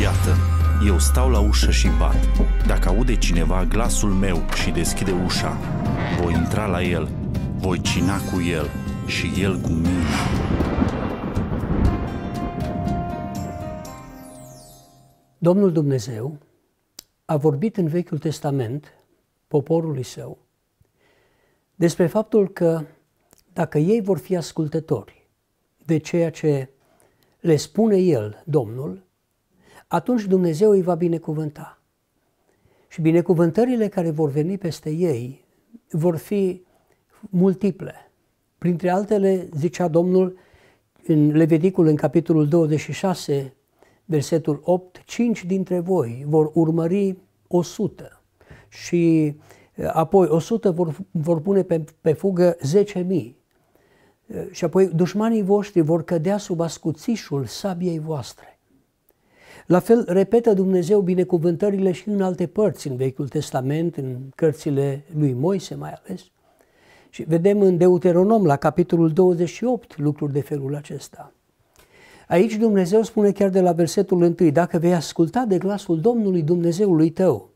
Iată, eu stau la ușă și bat. Dacă aude cineva glasul meu și deschide ușa, voi intra la el, voi cina cu el și el cu mine. Domnul Dumnezeu a vorbit în Vechiul Testament poporului său despre faptul că dacă ei vor fi ascultători de ceea ce le spune el, Domnul, atunci Dumnezeu îi va binecuvânta. Și binecuvântările care vor veni peste ei vor fi multiple. Printre altele, zicea Domnul în Leviticul, în capitolul 26, versetul 8, cinci dintre voi vor urmări 100 și eh, apoi 100 vor, vor pune pe, pe fugă 10.000 eh, și apoi dușmanii voștri vor cădea sub ascuțișul sabiei voastre. La fel, repetă Dumnezeu binecuvântările și în alte părți, în Vechiul Testament, în cărțile lui Moise mai ales. Și vedem în Deuteronom, la capitolul 28, lucruri de felul acesta. Aici Dumnezeu spune chiar de la versetul 1, dacă vei asculta de glasul Domnului Dumnezeului tău,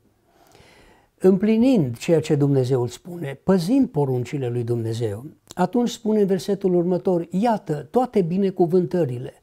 împlinind ceea ce Dumnezeu spune, păzind poruncile lui Dumnezeu, atunci spune versetul următor, iată toate binecuvântările –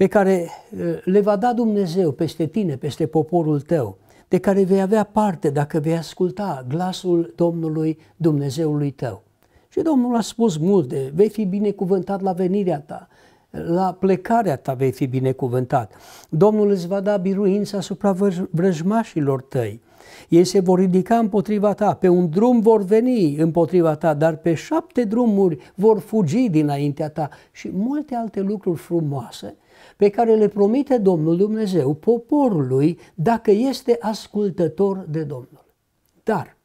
pe care ă, le va da Dumnezeu peste tine, peste poporul tău, de care vei avea parte dacă vei asculta glasul Domnului Dumnezeului tău. Și Domnul a spus multe, vei fi binecuvântat la venirea ta, la plecarea ta vei fi binecuvântat. Domnul îți va da biruința asupra vrăjmașilor tăi. Ei se vor ridica împotriva ta, pe un drum vor veni împotriva ta, dar pe șapte drumuri vor fugi dinaintea ta și multe alte lucruri frumoase pe care le promite Domnul Dumnezeu poporului dacă este ascultător de Domnul. Dar,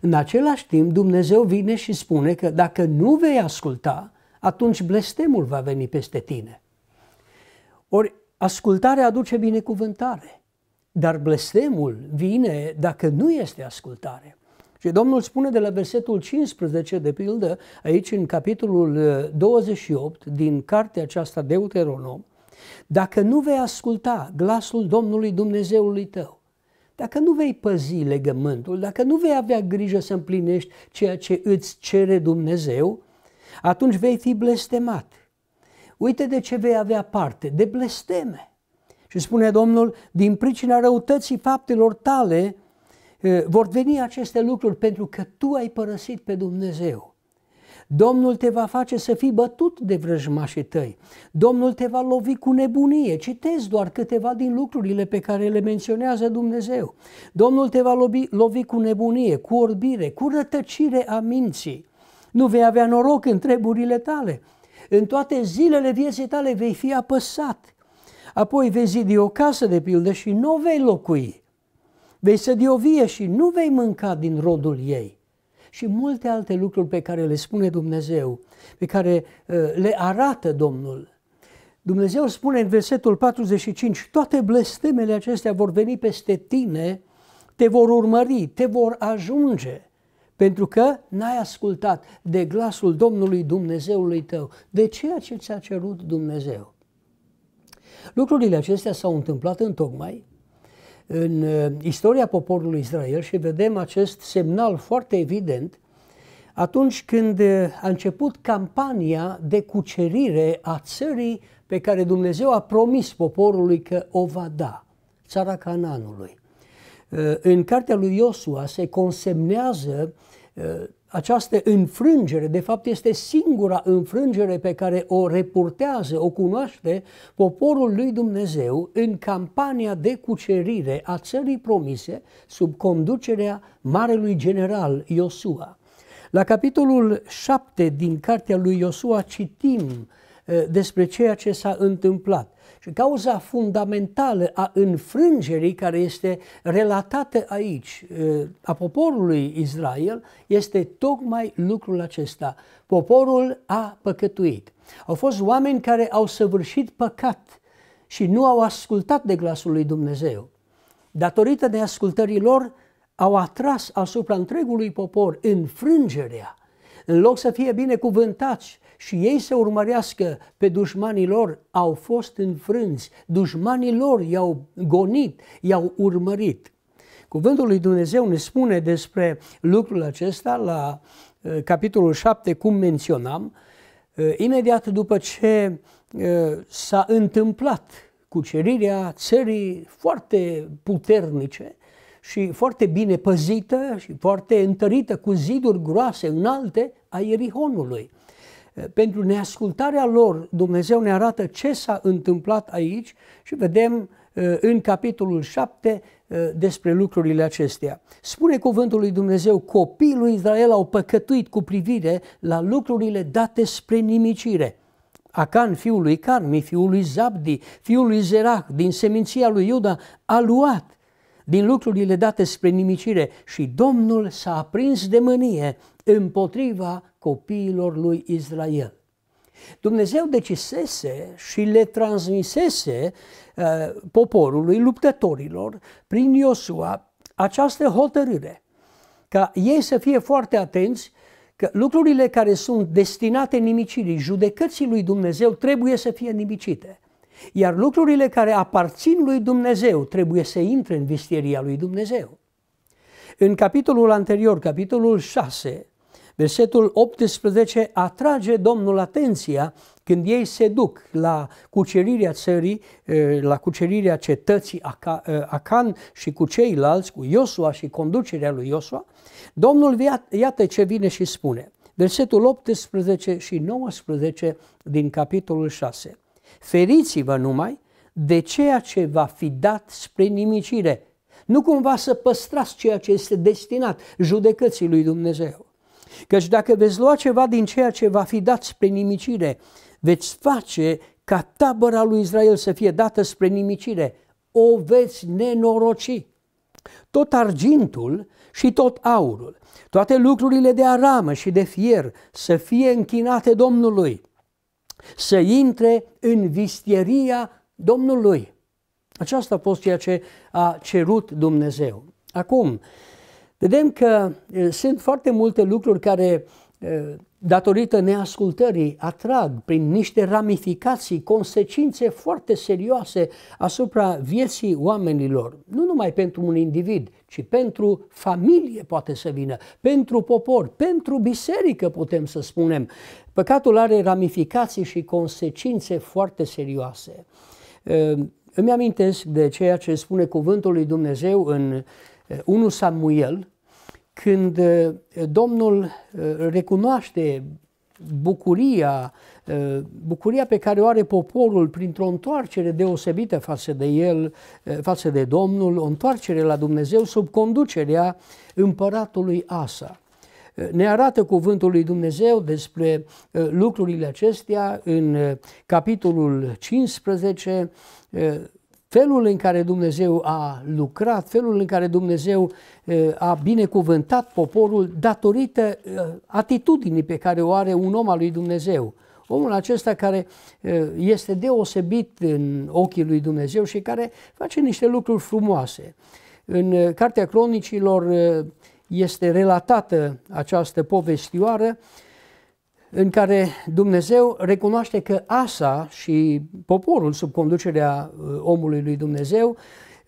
în același timp, Dumnezeu vine și spune că dacă nu vei asculta, atunci blestemul va veni peste tine. Ori ascultarea aduce binecuvântare, dar blestemul vine dacă nu este ascultare. Și Domnul spune de la versetul 15, de pildă, aici în capitolul 28 uh, din cartea aceasta Deuteronom, dacă nu vei asculta glasul Domnului Dumnezeului tău, dacă nu vei păzi legământul, dacă nu vei avea grijă să împlinești ceea ce îți cere Dumnezeu, atunci vei fi blestemat. Uite de ce vei avea parte, de blesteme. Și spune Domnul, din pricina răutății faptelor tale, Eh, vor veni aceste lucruri pentru că tu ai părăsit pe Dumnezeu. Domnul te va face să fii bătut de vrăjmașii tăi. Domnul te va lovi cu nebunie. Citezi doar câteva din lucrurile pe care le menționează Dumnezeu. Domnul te va lovi, lovi cu nebunie, cu orbire, cu rătăcire a minții. Nu vei avea noroc în treburile tale. În toate zilele vieții tale vei fi apăsat. Apoi vei zidi o casă de pildă și nu vei locui vei să o vie și nu vei mânca din rodul ei. Și multe alte lucruri pe care le spune Dumnezeu, pe care uh, le arată Domnul. Dumnezeu spune în versetul 45, toate blestemele acestea vor veni peste tine, te vor urmări, te vor ajunge, pentru că n-ai ascultat de glasul Domnului Dumnezeului tău, de ceea ce ți-a cerut Dumnezeu. Lucrurile acestea s-au întâmplat în tocmai în uh, istoria poporului Israel și vedem acest semnal foarte evident atunci când uh, a început campania de cucerire a țării pe care Dumnezeu a promis poporului că o va da, țara Cananului. Uh, în cartea lui Iosua se consemnează această înfrângere, de fapt, este singura înfrângere pe care o repurtează, o cunoaște poporul lui Dumnezeu în campania de cucerire a țării promise sub conducerea marelui general Iosua. La capitolul 7 din cartea lui Iosua citim Eh, despre ceea ce s-a întâmplat. Și cauza fundamentală a înfrângerii care este relatată aici eh, a poporului Israel este tocmai lucrul acesta. Poporul a păcătuit. Au fost oameni care au săvârșit păcat și nu au ascultat de glasul lui Dumnezeu. Datorită neascultării lor, au atras asupra întregului popor înfrângerea în loc să fie binecuvântați și ei să urmărească pe dușmanii lor, au fost înfrânți. Dușmanii lor i-au gonit, i-au urmărit. Cuvântul lui Dumnezeu ne spune despre lucrul acesta la uh, capitolul 7, cum menționam, uh, imediat după ce uh, s-a întâmplat cucerirea țării foarte puternice, și foarte bine păzită și foarte întărită cu ziduri groase, înalte a Ierihonului. Pentru neascultarea lor, Dumnezeu ne arată ce s-a întâmplat aici și vedem în capitolul 7 despre lucrurile acestea. Spune cuvântul lui Dumnezeu, copiii lui Israel au păcătuit cu privire la lucrurile date spre nimicire. Acan, fiul lui Carmi, fiul lui Zabdi, fiul lui Zerah, din seminția lui Iuda, a luat din lucrurile date spre nimicire și Domnul s-a aprins de mânie împotriva copiilor lui Israel. Dumnezeu decisese și le transmisese uh, poporului luptătorilor prin Iosua această hotărâre ca ei să fie foarte atenți că lucrurile care sunt destinate nimicirii, judecății lui Dumnezeu trebuie să fie nimicite. Iar lucrurile care aparțin lui Dumnezeu trebuie să intre în vestieria lui Dumnezeu. În capitolul anterior, capitolul 6, versetul 18, atrage Domnul atenția când ei se duc la cucerirea țării, eh, la cucerirea cetății eh, Acan și cu ceilalți, cu Iosua și conducerea lui Iosua, Domnul iată ce vine și spune. Versetul 18 și 19 din capitolul 6. Feriți-vă numai de ceea ce va fi dat spre nimicire. Nu cumva să păstrați ceea ce este destinat judecății lui Dumnezeu. Căci dacă veți lua ceva din ceea ce va fi dat spre nimicire, veți face ca tabăra lui Israel să fie dată spre nimicire, o veți nenoroci. Tot argintul și tot aurul, toate lucrurile de aramă și de fier să fie închinate Domnului, să intre în vistieria Domnului. Aceasta a fost ceea ce a cerut Dumnezeu. Acum, vedem că sunt foarte multe lucruri care, datorită neascultării, atrag prin niște ramificații, consecințe foarte serioase asupra vieții oamenilor, nu numai pentru un individ, ci pentru familie poate să vină, pentru popor, pentru biserică putem să spunem. Păcatul are ramificații și consecințe foarte serioase. Ehm, îmi amintesc de ceea ce spune cuvântul lui Dumnezeu în 1 eh, Samuel, când eh, Domnul eh, recunoaște bucuria Eh, bucuria pe care o are poporul printr-o întoarcere deosebită față de el, eh, față de Domnul, o întoarcere la Dumnezeu sub conducerea împăratului Asa. Eh, ne arată cuvântul lui Dumnezeu despre lucrurile acestea în capitolul 15, felul în care Dumnezeu a lucrat, felul în care Dumnezeu a binecuvântat poporul datorită atitudinii pe care o are un om al lui Dumnezeu Omul acesta care este deosebit în ochii lui Dumnezeu și care face niște lucruri frumoase. În Cartea Cronicilor este relatată această povestioară în care Dumnezeu recunoaște că Asa și poporul sub conducerea omului lui Dumnezeu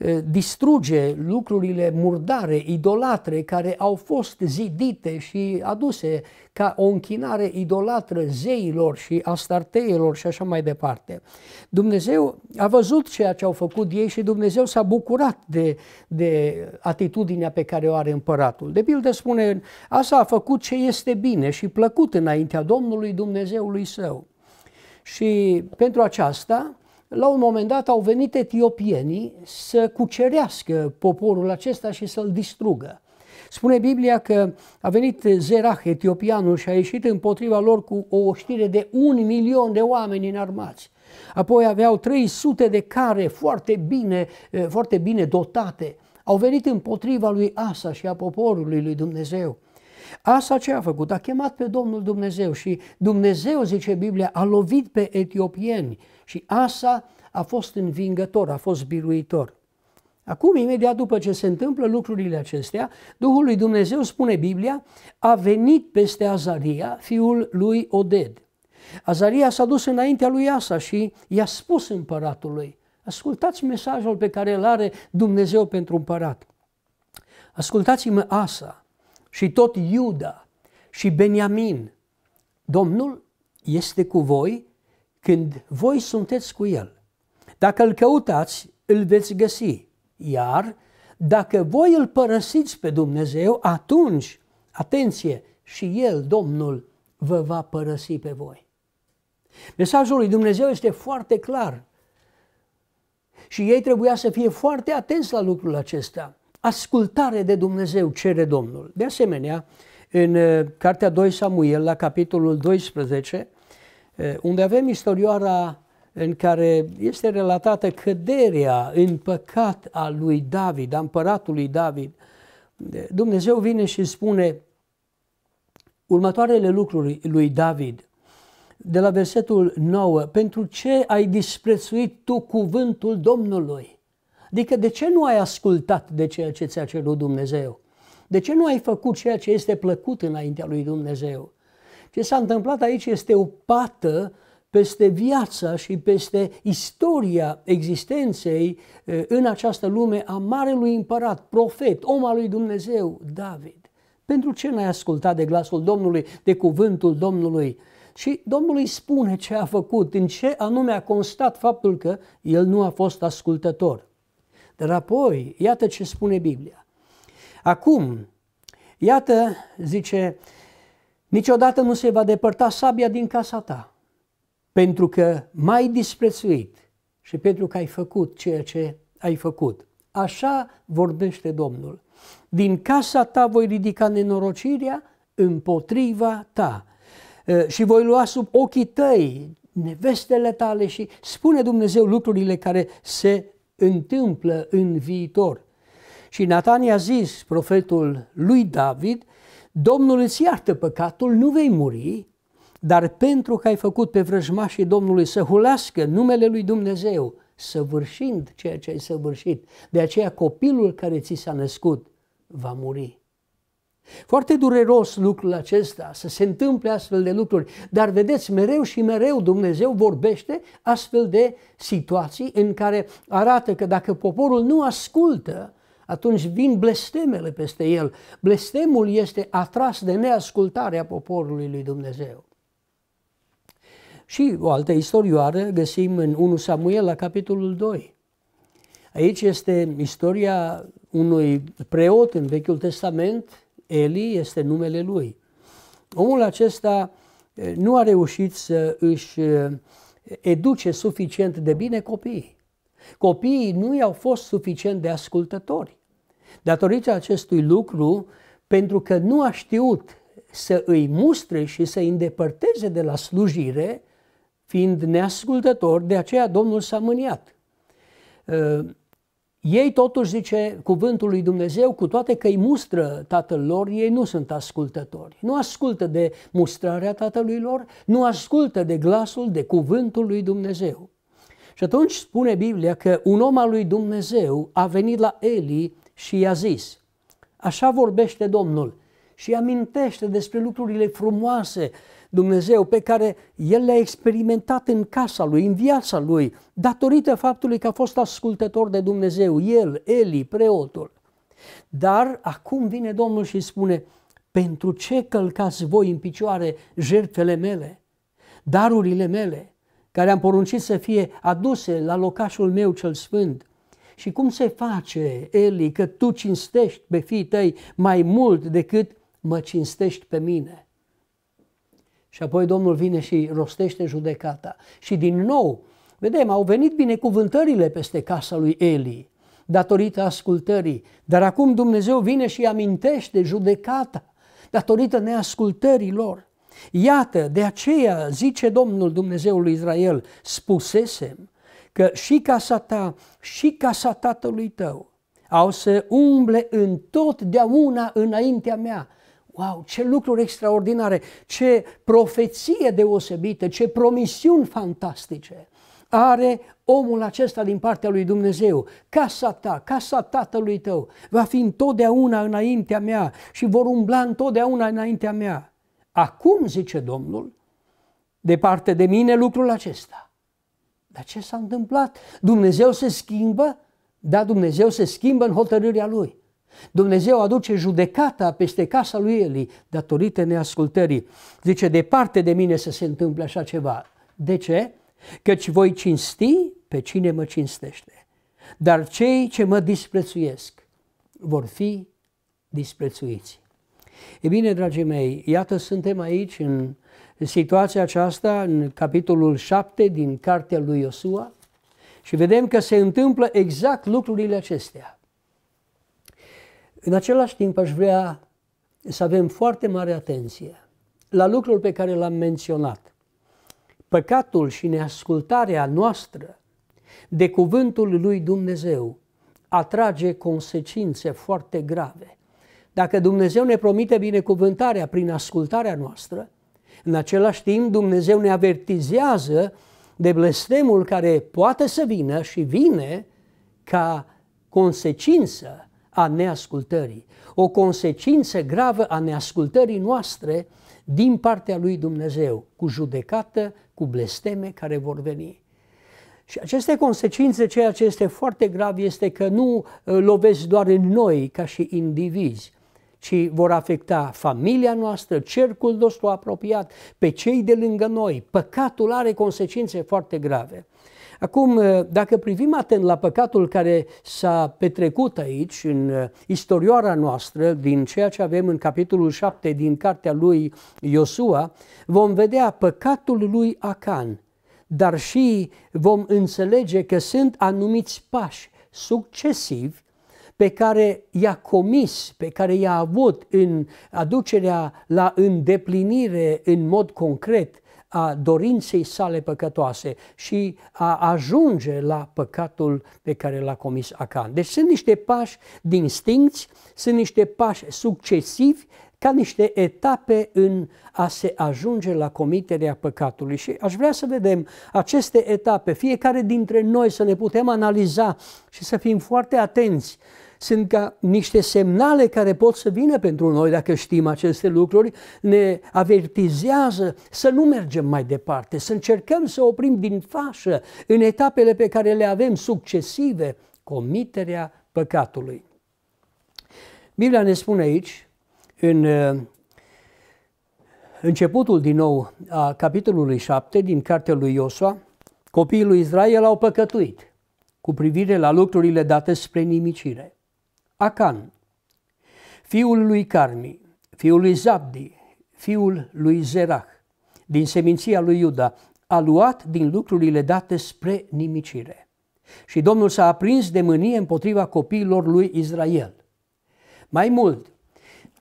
Eh, distruge lucrurile murdare, idolatre, care au fost zidite și aduse ca o închinare idolatră zeilor și astarteilor și așa mai departe. Dumnezeu a văzut ceea ce au făcut ei și Dumnezeu s-a bucurat de, de atitudinea pe care o are împăratul. De pildă spune, asta a făcut ce este bine și plăcut înaintea Domnului Dumnezeului său. Și pentru aceasta, la un moment dat au venit etiopienii să cucerească poporul acesta și să-l distrugă. Spune Biblia că a venit Zerah, etiopianul, și a ieșit împotriva lor cu o oștire de un milion de oameni înarmați. Apoi aveau 300 de care foarte bine, eh, foarte bine dotate. Au venit împotriva lui Asa și a poporului lui Dumnezeu. Asa ce a făcut? A chemat pe Domnul Dumnezeu și Dumnezeu, zice Biblia, a lovit pe etiopieni și Asa a fost învingător, a fost biruitor. Acum, imediat după ce se întâmplă lucrurile acestea, Duhul lui Dumnezeu, spune Biblia, a venit peste Azaria, fiul lui Oded. Azaria s-a dus înaintea lui Asa și i-a spus împăratului, ascultați mesajul pe care îl are Dumnezeu pentru împărat. Ascultați-mă Asa și tot Iuda și Beniamin, Domnul este cu voi când voi sunteți cu El. Dacă îl căutați, îl veți găsi. Iar dacă voi îl părăsiți pe Dumnezeu, atunci, atenție, și El, Domnul, vă va părăsi pe voi. Mesajul lui Dumnezeu este foarte clar. Și ei trebuia să fie foarte atenți la lucrul acesta. Ascultare de Dumnezeu cere Domnul. De asemenea, în uh, cartea 2 Samuel, la capitolul 12, unde avem istorioara în care este relatată căderea în păcat a lui David, a împăratului David, Dumnezeu vine și spune următoarele lucruri lui David, de la versetul 9, pentru ce ai disprețuit tu cuvântul Domnului? Adică de ce nu ai ascultat de ceea ce ți-a cerut Dumnezeu? De ce nu ai făcut ceea ce este plăcut înaintea lui Dumnezeu? Ce s-a întâmplat aici este o pată peste viața și peste istoria existenței în această lume a marelui împărat, profet, om al lui Dumnezeu, David. Pentru ce n-ai ascultat de glasul Domnului, de cuvântul Domnului? Și Domnul îi spune ce a făcut, în ce anume a constat faptul că el nu a fost ascultător. Dar apoi, iată ce spune Biblia. Acum, iată, zice, Niciodată nu se va depărta sabia din casa ta, pentru că mai ai disprețuit și pentru că ai făcut ceea ce ai făcut. Așa vorbește Domnul. Din casa ta voi ridica nenorocirea împotriva ta și voi lua sub ochii tăi nevestele tale și spune Dumnezeu lucrurile care se întâmplă în viitor. Și Natania a zis, profetul lui David, Domnul îți iartă păcatul, nu vei muri, dar pentru că ai făcut pe vrăjmașii Domnului să hulească numele lui Dumnezeu, săvârșind ceea ce ai săvârșit, de aceea copilul care ți s-a născut va muri. Foarte dureros lucrul acesta, să se întâmple astfel de lucruri, dar vedeți, mereu și mereu Dumnezeu vorbește astfel de situații în care arată că dacă poporul nu ascultă atunci vin blestemele peste el. Blestemul este atras de neascultarea poporului lui Dumnezeu. Și o altă istorioară găsim în 1 Samuel la capitolul 2. Aici este istoria unui preot în Vechiul Testament, Eli este numele lui. Omul acesta eh, nu a reușit să își eh, educe suficient de bine copiii. Copiii nu i-au fost suficient de ascultători. Datorită acestui lucru, pentru că nu a știut să îi mustre și să îi îndepărteze de la slujire, fiind neascultător, de aceea Domnul s-a mâniat. Uh, ei totuși, zice cuvântul lui Dumnezeu, cu toate că îi mustră tatăl lor, ei nu sunt ascultători. Nu ascultă de mustrarea tatălui lor, nu ascultă de glasul, de cuvântul lui Dumnezeu. Și atunci spune Biblia că un om al lui Dumnezeu a venit la Eli și i-a zis, așa vorbește Domnul și amintește despre lucrurile frumoase Dumnezeu pe care el le-a experimentat în casa lui, în viața lui, datorită faptului că a fost ascultător de Dumnezeu, el, Eli, preotul. Dar acum vine Domnul și spune, pentru ce călcați voi în picioare jertfele mele, darurile mele, care am poruncit să fie aduse la locașul meu cel sfânt? Și cum se face, Eli, că tu cinstești pe fii tăi mai mult decât mă cinstești pe mine? Și apoi Domnul vine și rostește judecata. Și din nou, vedem, au venit binecuvântările peste casa lui Eli datorită ascultării. Dar acum Dumnezeu vine și amintește judecata datorită neascultării lor. Iată, de aceea zice Domnul Dumnezeul Israel, spusesem, că și casa ta și casa tatălui tău au să umble în totdeauna înaintea mea. Wow, ce lucruri extraordinare, ce profeție deosebită, ce promisiuni fantastice are omul acesta din partea lui Dumnezeu. Casa ta, casa tatălui tău va fi întotdeauna înaintea mea și vor umbla întotdeauna înaintea mea. Acum, zice Domnul, departe de mine lucrul acesta. Dar ce s-a întâmplat? Dumnezeu se schimbă? Da, Dumnezeu se schimbă în hotărârea Lui. Dumnezeu aduce judecata peste casa lui Eli datorită neascultării. Zice, departe de mine să se întâmple așa ceva. De ce? Căci voi cinsti pe cine mă cinstește. Dar cei ce mă disprețuiesc vor fi disprețuiți. E bine, dragii mei, iată suntem aici în situația aceasta în capitolul 7 din cartea lui Iosua și vedem că se întâmplă exact lucrurile acestea. În același timp aș vrea să avem foarte mare atenție la lucrul pe care l-am menționat. Păcatul și neascultarea noastră de cuvântul lui Dumnezeu atrage consecințe foarte grave. Dacă Dumnezeu ne promite binecuvântarea prin ascultarea noastră, în același timp, Dumnezeu ne avertizează de blestemul care poate să vină și vine ca consecință a neascultării, o consecință gravă a neascultării noastre din partea lui Dumnezeu, cu judecată, cu blesteme care vor veni. Și aceste consecințe, ceea ce este foarte grav este că nu uh, lovesc doar în noi ca și indivizi, ci vor afecta familia noastră, cercul nostru apropiat, pe cei de lângă noi. Păcatul are consecințe foarte grave. Acum, eh, dacă privim atent la păcatul care s-a petrecut aici, în eh, istorioara noastră, din ceea ce avem în capitolul 7 din cartea lui Iosua, vom vedea păcatul lui Acan, dar și vom înțelege că sunt anumiți pași succesivi pe care i-a comis, pe care i-a avut în aducerea la îndeplinire în mod concret a dorinței sale păcătoase și a ajunge la păcatul pe care l-a comis Acan. Deci sunt niște pași distinți, sunt niște pași succesivi ca niște etape în a se ajunge la comiterea păcatului. Și aș vrea să vedem aceste etape, fiecare dintre noi să ne putem analiza și să fim foarte atenți sunt ca niște semnale care pot să vină pentru noi dacă știm aceste lucruri, ne avertizează să nu mergem mai departe, să încercăm să oprim din fașă în etapele pe care le avem succesive comiterea păcatului. Biblia ne spune aici, în uh, începutul din nou a capitolului 7 din cartea lui Iosua, copiii lui Israel au păcătuit cu privire la lucrurile date spre nimicire. Acan, fiul lui Carmi, fiul lui Zabdi, fiul lui Zerah, din seminția lui Iuda, a luat din lucrurile date spre nimicire. Și Domnul s-a aprins de mânie împotriva copiilor lui Israel. Mai mult,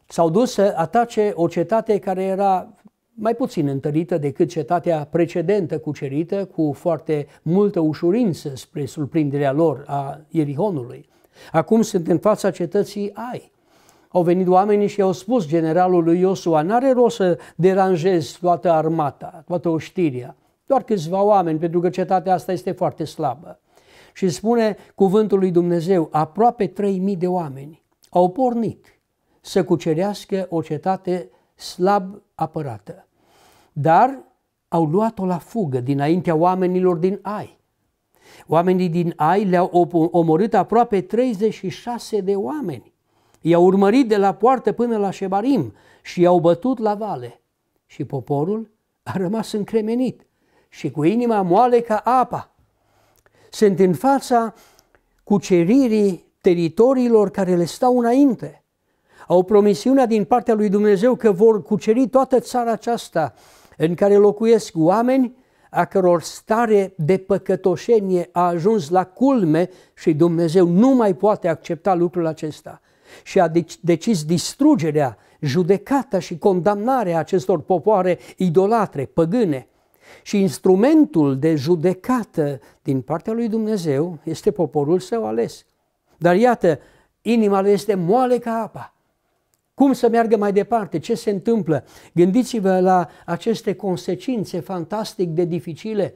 s-au dus să atace o cetate care era mai puțin întărită decât cetatea precedentă cucerită, cu foarte multă ușurință spre surprinderea lor a Ierihonului. Acum sunt în fața cetății Ai. Au venit oamenii și au spus generalului Iosua, n-are rost să deranjezi toată armata, toată oștiria, doar câțiva oameni, pentru că cetatea asta este foarte slabă. Și spune cuvântul lui Dumnezeu, aproape 3.000 de oameni au pornit să cucerească o cetate slab apărată. Dar au luat-o la fugă dinaintea oamenilor din Ai. Oamenii din Ai le-au omorât aproape 36 de oameni. I-au urmărit de la poartă până la Șebarim și i-au bătut la vale. Și poporul a rămas încremenit și cu inima moale ca apa. Sunt în fața cuceririi teritoriilor care le stau înainte. Au promisiunea din partea lui Dumnezeu că vor cuceri toată țara aceasta în care locuiesc oameni a căror stare de păcătoșenie a ajuns la culme și Dumnezeu nu mai poate accepta lucrul acesta și a deci, decis distrugerea, judecata și condamnarea acestor popoare idolatre, păgâne. Și instrumentul de judecată din partea lui Dumnezeu este poporul său ales. Dar iată, inima lui este moale ca apa. Cum să meargă mai departe? Ce se întâmplă? Gândiți-vă la aceste consecințe fantastic de dificile.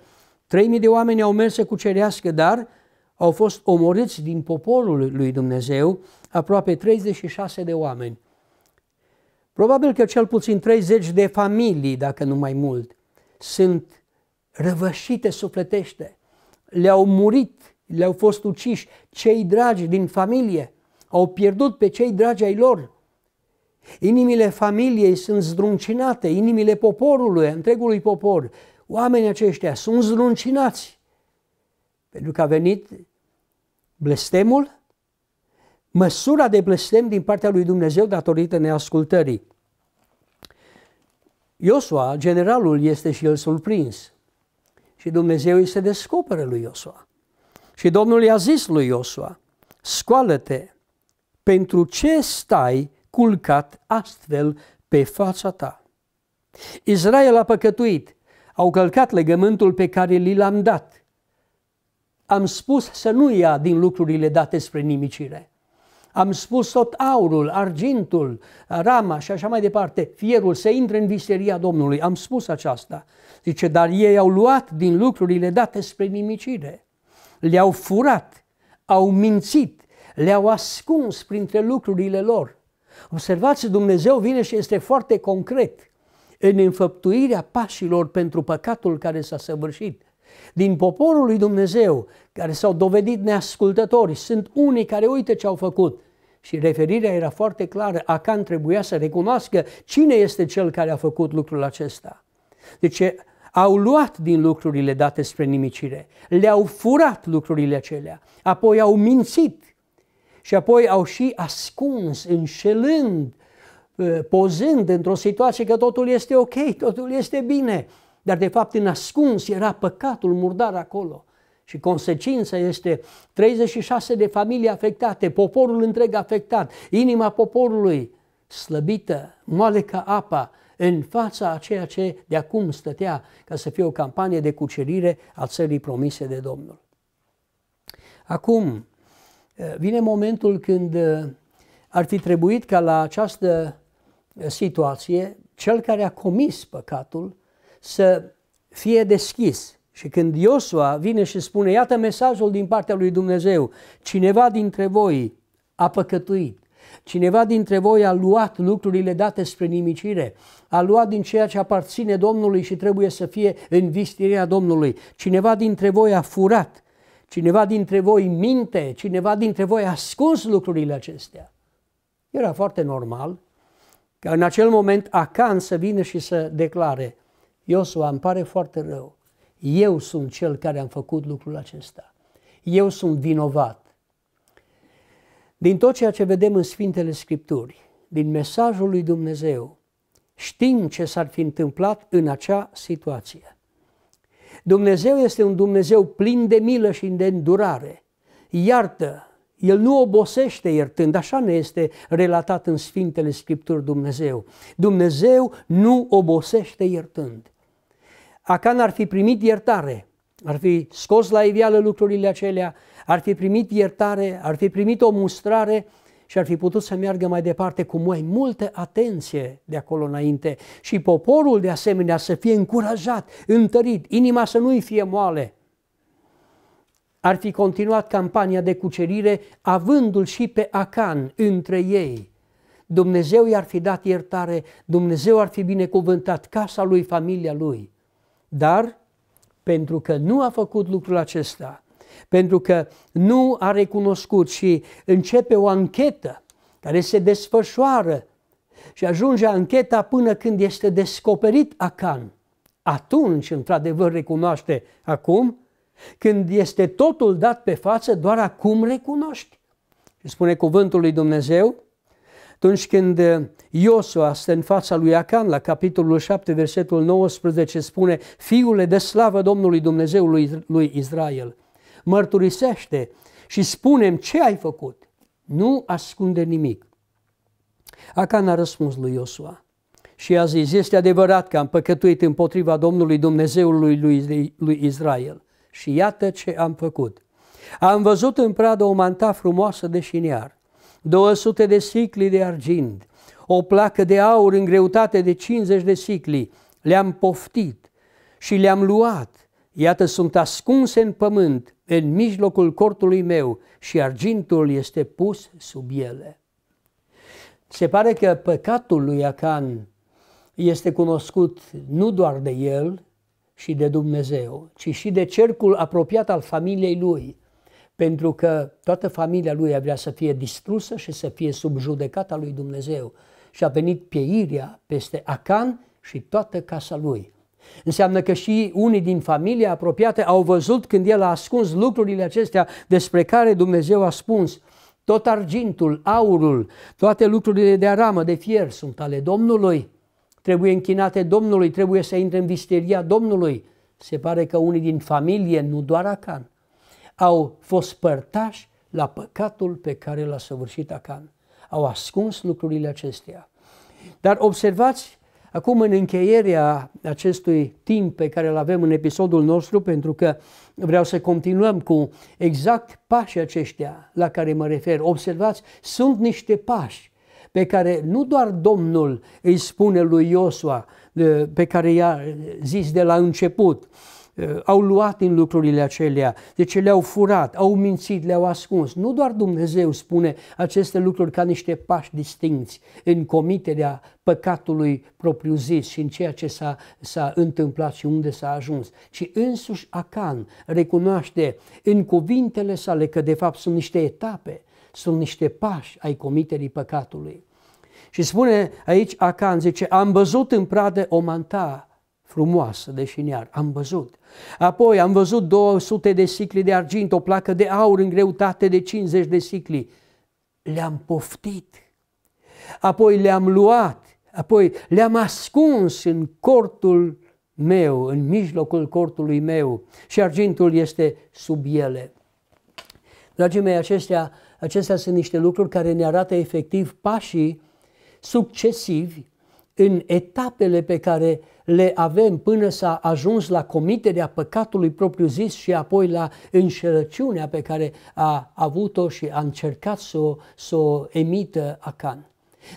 3.000 de oameni au mers să cucerească, dar au fost omorâți din poporul lui Dumnezeu aproape 36 de oameni. Probabil că cel puțin 30 de familii, dacă nu mai mult, sunt răvășite sufletește. Le-au murit, le-au fost uciși cei dragi din familie, au pierdut pe cei dragi ai lor. Inimile familiei sunt zdruncinate, inimile poporului, întregului popor. Oamenii aceștia sunt zdruncinați pentru că a venit blestemul, măsura de blestem din partea lui Dumnezeu datorită neascultării. Iosua, generalul, este și el surprins. Și Dumnezeu îi se descoperă lui Iosua. Și Domnul i-a zis lui Iosua, scoală-te, pentru ce stai culcat astfel pe fața ta. Israel a păcătuit, au călcat legământul pe care li l-am dat. Am spus să nu ia din lucrurile date spre nimicire. Am spus tot aurul, argintul, rama și așa mai departe, fierul, să intre în viseria Domnului. Am spus aceasta. Zice, dar ei au luat din lucrurile date spre nimicire. Le-au furat, au mințit, le-au ascuns printre lucrurile lor. Observați, Dumnezeu vine și este foarte concret în înfăptuirea pașilor pentru păcatul care s-a săvârșit. Din poporul lui Dumnezeu, care s-au dovedit neascultători, sunt unii care uite ce au făcut. Și referirea era foarte clară, Acan trebuia să recunoască cine este cel care a făcut lucrul acesta. Deci au luat din lucrurile date spre nimicire, le-au furat lucrurile acelea, apoi au mințit și apoi au și ascuns, înșelând, ă, pozând într-o situație că totul este ok, totul este bine. Dar de fapt în ascuns era păcatul murdar acolo. Și consecința este 36 de familii afectate, poporul întreg afectat, inima poporului slăbită, moale ca apa, în fața a ceea ce de acum stătea ca să fie o campanie de cucerire a țării promise de Domnul. Acum, Eh, vine momentul când eh, ar fi trebuit ca la această eh, situație cel care a comis păcatul să fie deschis. Și când Iosua vine și spune, iată mesajul din partea lui Dumnezeu, cineva dintre voi a păcătuit, cineva dintre voi a luat lucrurile date spre nimicire, a luat din ceea ce aparține Domnului și trebuie să fie în vistirea Domnului, cineva dintre voi a furat, Cineva dintre voi minte, cineva dintre voi a ascuns lucrurile acestea. Era foarte normal ca în acel moment Acan să vină și să declare, Iosua, îmi pare foarte rău, eu sunt cel care am făcut lucrul acesta. Eu sunt vinovat. Din tot ceea ce vedem în Sfintele Scripturi, din mesajul lui Dumnezeu, știm ce s-ar fi întâmplat în acea situație. Dumnezeu este un Dumnezeu plin de milă și de îndurare. Iartă, el nu obosește iertând, așa ne este relatat în Sfintele Scripturi Dumnezeu. Dumnezeu nu obosește iertând. Acan ar fi primit iertare, ar fi scos la iveală lucrurile acelea, ar fi primit iertare, ar fi primit o mustrare, și ar fi putut să meargă mai departe cu mai multă atenție de acolo înainte și poporul de asemenea să fie încurajat, întărit, inima să nu-i fie moale. Ar fi continuat campania de cucerire avându-l și pe Acan între ei. Dumnezeu i-ar fi dat iertare, Dumnezeu ar fi binecuvântat casa lui, familia lui. Dar pentru că nu a făcut lucrul acesta, pentru că nu a recunoscut și începe o anchetă care se desfășoară și ajunge ancheta până când este descoperit Acan. Atunci, într-adevăr, recunoaște acum, când este totul dat pe față, doar acum recunoști. Și spune cuvântul lui Dumnezeu, atunci când Iosua stă în fața lui Acan, la capitolul 7, versetul 19, spune, Fiule de slavă Domnului Dumnezeului lui Israel, mărturisește și spunem ce ai făcut. Nu ascunde nimic. Acan a răspuns lui Iosua și a zis, este adevărat că am păcătuit împotriva Domnului Dumnezeului lui, lui Israel. Și iată ce am făcut. Am văzut în pradă o manta frumoasă de șiniar, 200 de sicli de argint, o placă de aur în greutate de 50 de sicli. Le-am poftit și le-am luat. Iată, sunt ascunse în pământ în mijlocul cortului meu și argintul este pus sub ele. Se pare că păcatul lui Acan este cunoscut nu doar de el și de Dumnezeu, ci și de cercul apropiat al familiei lui, pentru că toată familia lui vrea să fie distrusă și să fie sub judecata lui Dumnezeu. Și a venit pieirea peste Acan și toată casa lui. Înseamnă că și unii din familia apropiată au văzut când el a ascuns lucrurile acestea despre care Dumnezeu a spus. Tot argintul, aurul, toate lucrurile de aramă, de fier sunt ale Domnului. Trebuie închinate Domnului, trebuie să intre în visteria Domnului. Se pare că unii din familie, nu doar Acan, au fost părtași la păcatul pe care l-a săvârșit Acan. Au ascuns lucrurile acestea. Dar observați Acum, în încheierea acestui timp pe care îl avem în episodul nostru, pentru că vreau să continuăm cu exact pașii aceștia la care mă refer. Observați, sunt niște pași pe care nu doar Domnul îi spune lui Iosua, pe care i-a zis de la început, Eh, au luat din lucrurile acelea, deci le-au furat, au mințit, le-au ascuns. Nu doar Dumnezeu spune aceste lucruri ca niște pași distinți în comiterea păcatului propriu-zis și în ceea ce s-a, s-a întâmplat și unde s-a ajuns, ci însuși Acan recunoaște în cuvintele sale că de fapt sunt niște etape, sunt niște pași ai comiterii păcatului. Și spune aici Acan, zice, am văzut în pradă o mantaa frumoasă de șiniar, am văzut. Apoi am văzut 200 de sicli de argint, o placă de aur în greutate de 50 de sicli. Le-am poftit, apoi le-am luat, apoi le-am ascuns în cortul meu, în mijlocul cortului meu și argintul este sub ele. Dragii mei, acestea, acestea sunt niște lucruri care ne arată efectiv pașii succesivi în etapele pe care le avem până s-a ajuns la comiterea păcatului propriu zis și apoi la înșelăciunea pe care a avut-o și a încercat să o, să o emită Acan.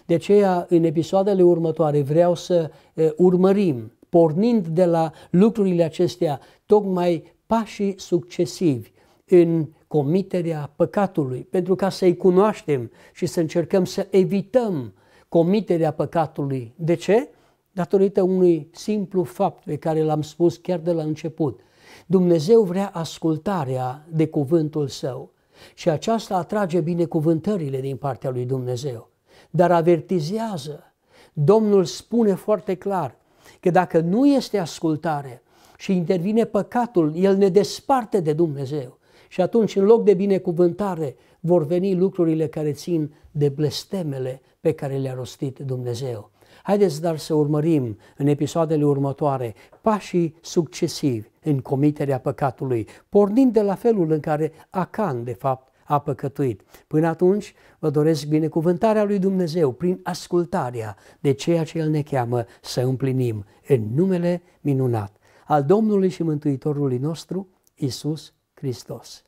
De aceea, în episoadele următoare, vreau să urmărim, pornind de la lucrurile acestea, tocmai pașii succesivi în comiterea păcatului, pentru ca să-i cunoaștem și să încercăm să evităm comiterea păcatului. De ce? datorită unui simplu fapt pe care l-am spus chiar de la început. Dumnezeu vrea ascultarea de cuvântul său și aceasta atrage binecuvântările din partea lui Dumnezeu. Dar avertizează, Domnul spune foarte clar că dacă nu este ascultare și intervine păcatul, el ne desparte de Dumnezeu. Și atunci, în loc de binecuvântare, vor veni lucrurile care țin de blestemele pe care le-a rostit Dumnezeu. Haideți dar să urmărim în episoadele următoare pașii succesivi în comiterea păcatului, pornind de la felul în care Acan, de fapt, a păcătuit. Până atunci, vă doresc binecuvântarea lui Dumnezeu prin ascultarea de ceea ce El ne cheamă să împlinim în numele minunat al Domnului și Mântuitorului nostru, Isus Hristos.